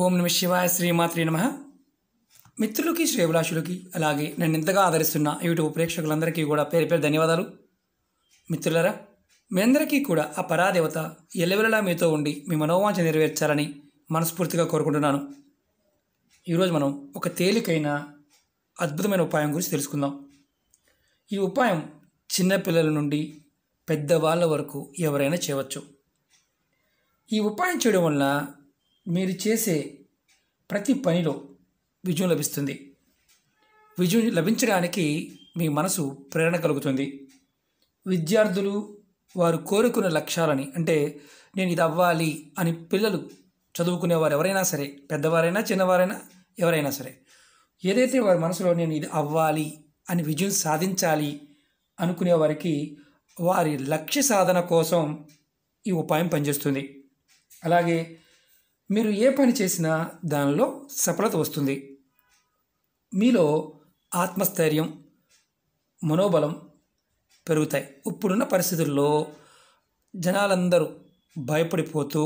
ఓం నమ శివాయ శ్రీమాత్రి నమ మిత్రులకి శ్రేభిలాషులకి అలాగే నన్ను ఇంతగా ఆదరిస్తున్న యూట్యూబ్ ప్రేక్షకులందరికీ కూడా పేరు పేరు ధన్యవాదాలు మిత్రులరా మీ అందరికీ కూడా ఆ పరాదేవత ఎల్లవెల్లలా మీతో ఉండి మీ మనోవాంఛ నెరవేర్చాలని మనస్ఫూర్తిగా కోరుకుంటున్నాను ఈరోజు మనం ఒక తేలికైన అద్భుతమైన ఉపాయం గురించి తెలుసుకుందాం ఈ ఉపాయం చిన్నపిల్లల నుండి పెద్దవాళ్ళ వరకు ఎవరైనా చేయవచ్చు ఈ ఉపాయం చేయడం వల్ల మీరు చేసే ప్రతి పనిలో విజయం లభిస్తుంది విజయం లభించడానికి మీ మనసు ప్రేరణ కలుగుతుంది విద్యార్థులు వారు కోరుకున్న లక్ష్యాలని అంటే నేను ఇది అవ్వాలి అని పిల్లలు చదువుకునేవారు ఎవరైనా సరే పెద్దవారైనా చిన్నవారైనా ఎవరైనా సరే ఏదైతే వారి మనసులో నేను ఇది అవ్వాలి అని విజయం సాధించాలి అనుకునే వారికి వారి లక్ష్య సాధన కోసం ఈ ఉపాయం పనిచేస్తుంది అలాగే మీరు ఏ పని చేసినా దానిలో సఫలత వస్తుంది మీలో ఆత్మస్థైర్యం మనోబలం పెరుగుతాయి ఇప్పుడున్న పరిస్థితుల్లో జనాలందరూ భయపడిపోతూ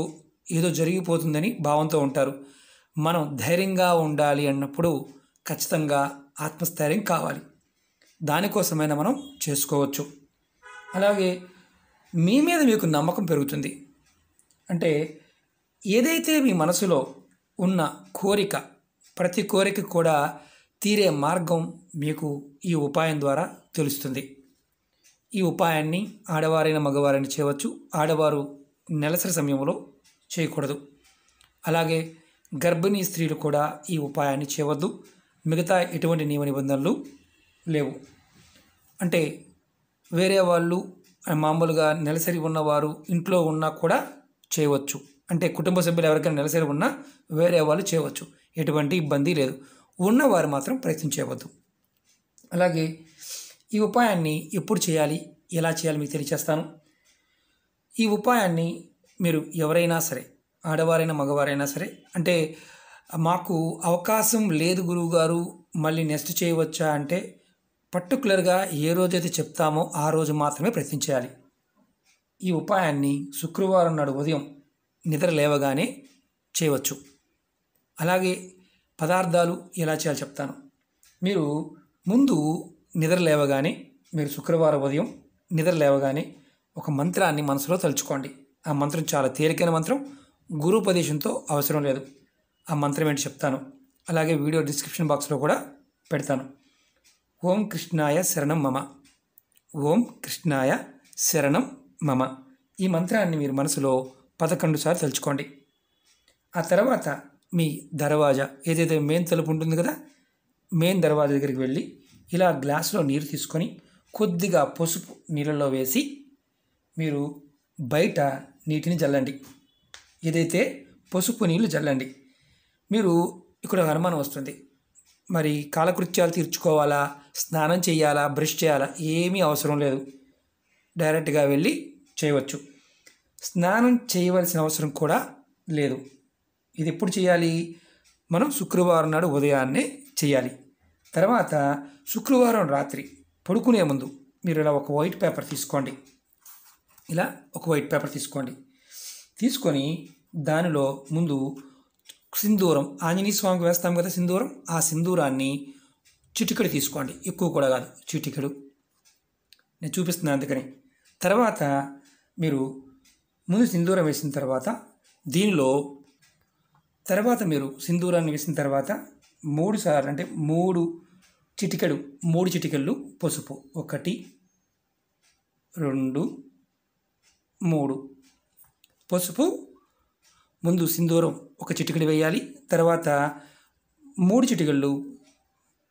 ఏదో జరిగిపోతుందని భావంతో ఉంటారు మనం ధైర్యంగా ఉండాలి అన్నప్పుడు ఖచ్చితంగా ఆత్మస్థైర్యం కావాలి దానికోసమైనా మనం చేసుకోవచ్చు అలాగే మీ మీద మీకు నమ్మకం పెరుగుతుంది అంటే ఏదైతే మీ మనసులో ఉన్న కోరిక ప్రతి కోరిక కూడా తీరే మార్గం మీకు ఈ ఉపాయం ద్వారా తెలుస్తుంది ఈ ఉపాయాన్ని ఆడవారైన మగవారైన చేయవచ్చు ఆడవారు నెలసరి సమయంలో చేయకూడదు అలాగే గర్భిణీ స్త్రీలు కూడా ఈ ఉపాయాన్ని చేయవద్దు మిగతా ఎటువంటి నియమ నిబంధనలు లేవు అంటే వేరే వాళ్ళు మామూలుగా నెలసరి ఉన్నవారు ఇంట్లో ఉన్నా కూడా చేయవచ్చు అంటే కుటుంబ సభ్యులు ఎవరికైనా నెలసరి ఉన్నా వేరే వాళ్ళు చేయవచ్చు ఎటువంటి ఇబ్బంది లేదు ఉన్నవారు మాత్రం ప్రయత్నం చేయవద్దు అలాగే ఈ ఉపాయాన్ని ఎప్పుడు చేయాలి ఎలా చేయాలి మీకు తెలియచేస్తాను ఈ ఉపాయాన్ని మీరు ఎవరైనా సరే ఆడవారైనా మగవారైనా సరే అంటే మాకు అవకాశం లేదు గురువుగారు మళ్ళీ నెక్స్ట్ చేయవచ్చా అంటే పర్టికులర్గా ఏ రోజైతే చెప్తామో ఆ రోజు మాత్రమే ప్రయత్నించాలి ఈ ఉపాయాన్ని శుక్రవారం నాడు ఉదయం నిద్ర లేవగానే చేయవచ్చు అలాగే పదార్థాలు ఎలా చేయాలో చెప్తాను మీరు ముందు నిద్ర లేవగానే మీరు శుక్రవారం ఉదయం నిద్ర లేవగానే ఒక మంత్రాన్ని మనసులో తలుచుకోండి ఆ మంత్రం చాలా తేలికైన మంత్రం గురుపదేశంతో అవసరం లేదు ఆ మంత్రం ఏంటి చెప్తాను అలాగే వీడియో డిస్క్రిప్షన్ బాక్స్లో కూడా పెడతాను ఓం కృష్ణాయ శరణం మమ ఓం కృష్ణాయ శరణం మమ ఈ మంత్రాన్ని మీరు మనసులో పదకొండు సార్లు తలుచుకోండి ఆ తర్వాత మీ దర్వాజా ఏదైతే మెయిన్ తలుపు ఉంటుంది కదా మెయిన్ దర్వాజా దగ్గరికి వెళ్ళి ఇలా గ్లాసులో నీరు తీసుకొని కొద్దిగా పసుపు నీళ్ళలో వేసి మీరు బయట నీటిని జల్లండి ఏదైతే పసుపు నీళ్ళు జల్లండి మీరు ఇక్కడ అనుమానం వస్తుంది మరి కాలకృత్యాలు తీర్చుకోవాలా స్నానం చేయాలా బ్రష్ చేయాలా ఏమీ అవసరం లేదు డైరెక్ట్గా వెళ్ళి చేయవచ్చు స్నానం చేయవలసిన అవసరం కూడా లేదు ఇది ఎప్పుడు చేయాలి మనం శుక్రవారం నాడు ఉదయాన్నే చేయాలి తర్వాత శుక్రవారం రాత్రి పడుకునే ముందు మీరు ఇలా ఒక వైట్ పేపర్ తీసుకోండి ఇలా ఒక వైట్ పేపర్ తీసుకోండి తీసుకొని దానిలో ముందు సింధూరం ఆంజనేయ స్వామికి వేస్తాం కదా సింధూరం ఆ సింధూరాన్ని చిటికెడు తీసుకోండి ఎక్కువ కూడా కాదు చిటికెడు నేను చూపిస్తున్నాను అందుకని తర్వాత మీరు ముందు సింధూరం వేసిన తర్వాత దీనిలో తర్వాత మీరు సింధూరాన్ని వేసిన తర్వాత మూడు సార్లు అంటే మూడు చిటికెడు మూడు చిటికెళ్ళు పసుపు ఒకటి రెండు మూడు పసుపు ముందు సింధూరం ఒక చిటికెడు వేయాలి తర్వాత మూడు చిటికెళ్ళు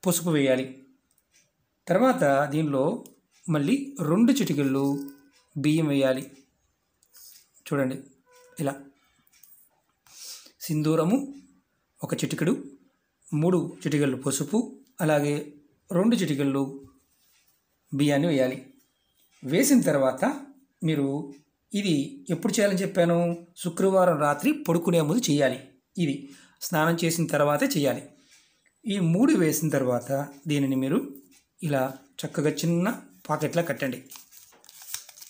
పసుపు వేయాలి తర్వాత దీనిలో మళ్ళీ రెండు చిటికెళ్ళు బియ్యం వేయాలి చూడండి ఇలా సింధూరము ఒక చిటికెడు మూడు చిటికెళ్ళు పసుపు అలాగే రెండు చిటికెళ్ళు బియ్యాన్ని వేయాలి వేసిన తర్వాత మీరు ఇది ఎప్పుడు చేయాలని చెప్పాను శుక్రవారం రాత్రి పడుకునే ముందు చేయాలి ఇది స్నానం చేసిన తర్వాతే చేయాలి ఈ మూడు వేసిన తర్వాత దీనిని మీరు ఇలా చక్కగా చిన్న పాకెట్లో కట్టండి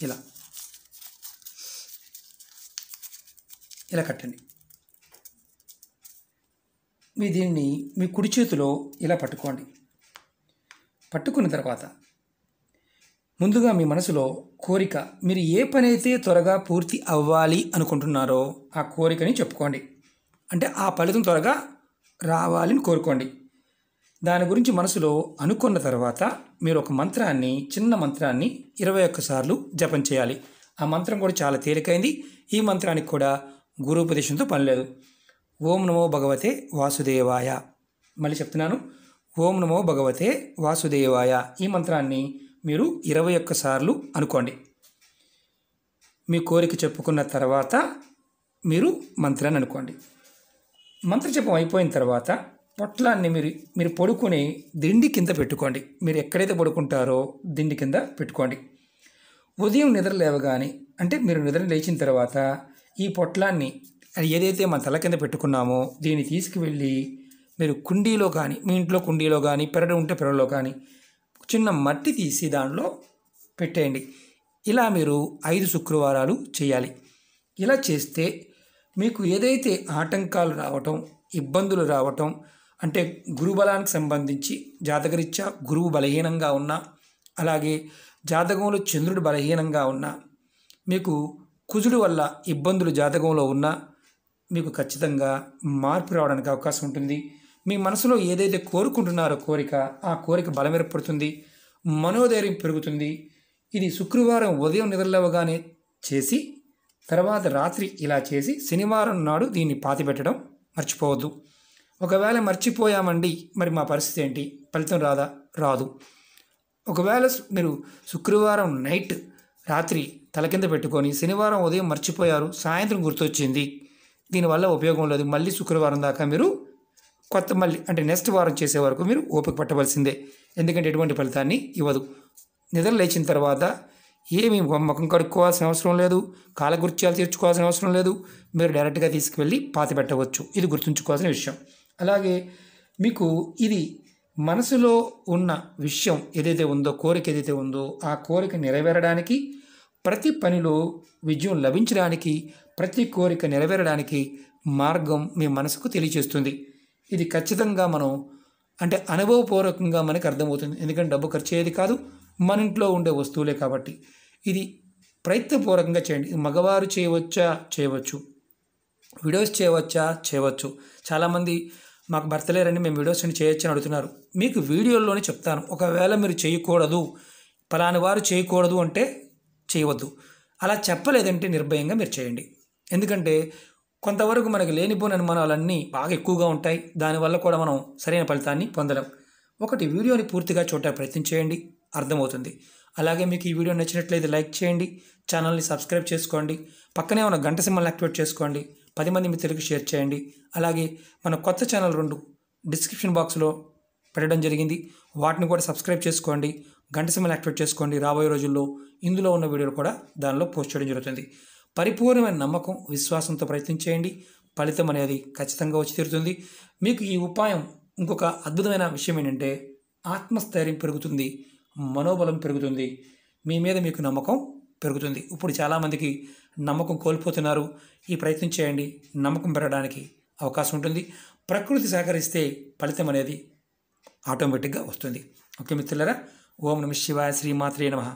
ఇలా ఇలా కట్టండి మీ దీన్ని మీ కుడి చేతిలో ఇలా పట్టుకోండి పట్టుకున్న తర్వాత ముందుగా మీ మనసులో కోరిక మీరు ఏ పని అయితే త్వరగా పూర్తి అవ్వాలి అనుకుంటున్నారో ఆ కోరికని చెప్పుకోండి అంటే ఆ ఫలితం త్వరగా రావాలని కోరుకోండి దాని గురించి మనసులో అనుకున్న తర్వాత మీరు ఒక మంత్రాన్ని చిన్న మంత్రాన్ని ఇరవై ఒక్కసార్లు జపం చేయాలి ఆ మంత్రం కూడా చాలా తేలికైంది ఈ మంత్రానికి కూడా గురుపదేశంతో పనిలేదు ఓం నమో భగవతే వాసుదేవాయ మళ్ళీ చెప్తున్నాను ఓం నమో భగవతే వాసుదేవాయ ఈ మంత్రాన్ని మీరు ఇరవై ఒక్కసార్లు అనుకోండి మీ కోరిక చెప్పుకున్న తర్వాత మీరు మంత్రాన్ని అనుకోండి చెప్పం అయిపోయిన తర్వాత పొట్లాన్ని మీరు మీరు పడుకుని దిండి కింద పెట్టుకోండి మీరు ఎక్కడైతే పడుకుంటారో దిండి కింద పెట్టుకోండి ఉదయం నిద్ర లేవగానే అంటే మీరు నిద్ర లేచిన తర్వాత ఈ పొట్లాన్ని ఏదైతే మన తల కింద పెట్టుకున్నామో దీన్ని తీసుకువెళ్ళి మీరు కుండీలో కానీ మీ ఇంట్లో కుండీలో కానీ పెరడు ఉంటే పెరడులో కానీ చిన్న మట్టి తీసి దానిలో పెట్టేయండి ఇలా మీరు ఐదు శుక్రవారాలు చేయాలి ఇలా చేస్తే మీకు ఏదైతే ఆటంకాలు రావటం ఇబ్బందులు రావటం అంటే గురుబలానికి సంబంధించి జాతకరీత్యా గురువు బలహీనంగా ఉన్నా అలాగే జాతకంలో చంద్రుడు బలహీనంగా ఉన్నా మీకు కుజుడు వల్ల ఇబ్బందులు జాతకంలో ఉన్నా మీకు ఖచ్చితంగా మార్పు రావడానికి అవకాశం ఉంటుంది మీ మనసులో ఏదైతే కోరుకుంటున్నారో కోరిక ఆ కోరిక బలమేర్పడుతుంది మనోధైర్యం పెరుగుతుంది ఇది శుక్రవారం ఉదయం నిద్రలేవగానే చేసి తర్వాత రాత్రి ఇలా చేసి శనివారం నాడు దీన్ని పాతిపెట్టడం మర్చిపోవద్దు ఒకవేళ మర్చిపోయామండి మరి మా పరిస్థితి ఏంటి ఫలితం రాదా రాదు ఒకవేళ మీరు శుక్రవారం నైట్ రాత్రి తలకింద పెట్టుకొని శనివారం ఉదయం మర్చిపోయారు సాయంత్రం గుర్తొచ్చింది దీనివల్ల ఉపయోగం లేదు మళ్ళీ శుక్రవారం దాకా మీరు కొత్త మళ్ళీ అంటే నెక్స్ట్ వారం చేసే వరకు మీరు ఓపిక పట్టవలసిందే ఎందుకంటే ఎటువంటి ఫలితాన్ని ఇవ్వదు నిద్ర లేచిన తర్వాత ఏమి ముఖం కడుక్కోవాల్సిన అవసరం లేదు కాలగుర్చాలు తీర్చుకోవాల్సిన అవసరం లేదు మీరు డైరెక్ట్గా తీసుకువెళ్ళి పాత పెట్టవచ్చు ఇది గుర్తుంచుకోవాల్సిన విషయం అలాగే మీకు ఇది మనసులో ఉన్న విషయం ఏదైతే ఉందో కోరిక ఏదైతే ఉందో ఆ కోరిక నెరవేరడానికి ప్రతి పనిలో విజయం లభించడానికి ప్రతి కోరిక నెరవేరడానికి మార్గం మీ మనసుకు తెలియచేస్తుంది ఇది ఖచ్చితంగా మనం అంటే అనుభవపూర్వకంగా మనకు అర్థమవుతుంది ఎందుకంటే డబ్బు ఖర్చు అయ్యేది కాదు మన ఇంట్లో ఉండే వస్తువులే కాబట్టి ఇది ప్రయత్నపూర్వకంగా చేయండి మగవారు చేయవచ్చా చేయవచ్చు వీడియోస్ చేయవచ్చా చేయవచ్చు చాలామంది మాకు భర్త లేరని మేము వీడియోస్ అని చేయొచ్చని అని అడుగుతున్నారు మీకు వీడియోలోనే చెప్తాను ఒకవేళ మీరు చేయకూడదు పలాని వారు చేయకూడదు అంటే చేయవద్దు అలా చెప్పలేదంటే నిర్భయంగా మీరు చేయండి ఎందుకంటే కొంతవరకు మనకు లేనిపోని అనుమానాలన్నీ బాగా ఎక్కువగా ఉంటాయి దానివల్ల కూడా మనం సరైన ఫలితాన్ని పొందడం ఒకటి వీడియోని పూర్తిగా చూడటానికి ప్రయత్నం చేయండి అర్థమవుతుంది అలాగే మీకు ఈ వీడియో నచ్చినట్లయితే లైక్ చేయండి ఛానల్ని సబ్స్క్రైబ్ చేసుకోండి పక్కనే ఉన్న గంట సింహల్ని యాక్టివేట్ చేసుకోండి పది మంది మిత్రులకు షేర్ చేయండి అలాగే మన కొత్త ఛానల్ రెండు డిస్క్రిప్షన్ బాక్స్లో పెట్టడం జరిగింది వాటిని కూడా సబ్స్క్రైబ్ చేసుకోండి గంట సమయం యాక్టివేట్ చేసుకోండి రాబోయే రోజుల్లో ఇందులో ఉన్న వీడియోలు కూడా దానిలో పోస్ట్ చేయడం జరుగుతుంది పరిపూర్ణమైన నమ్మకం విశ్వాసంతో ప్రయత్నం చేయండి ఫలితం అనేది ఖచ్చితంగా వచ్చి తీరుతుంది మీకు ఈ ఉపాయం ఇంకొక అద్భుతమైన విషయం ఏంటంటే ఆత్మస్థైర్యం పెరుగుతుంది మనోబలం పెరుగుతుంది మీ మీద మీకు నమ్మకం పెరుగుతుంది ఇప్పుడు చాలామందికి నమ్మకం కోల్పోతున్నారు ఈ ప్రయత్నం చేయండి నమ్మకం పెరగడానికి అవకాశం ఉంటుంది ప్రకృతి సహకరిస్తే ఫలితం అనేది ఆటోమేటిక్గా వస్తుంది ఓకే మిత్రులరా ఓం నమ శివాయ శ్రీమాత్రే నమ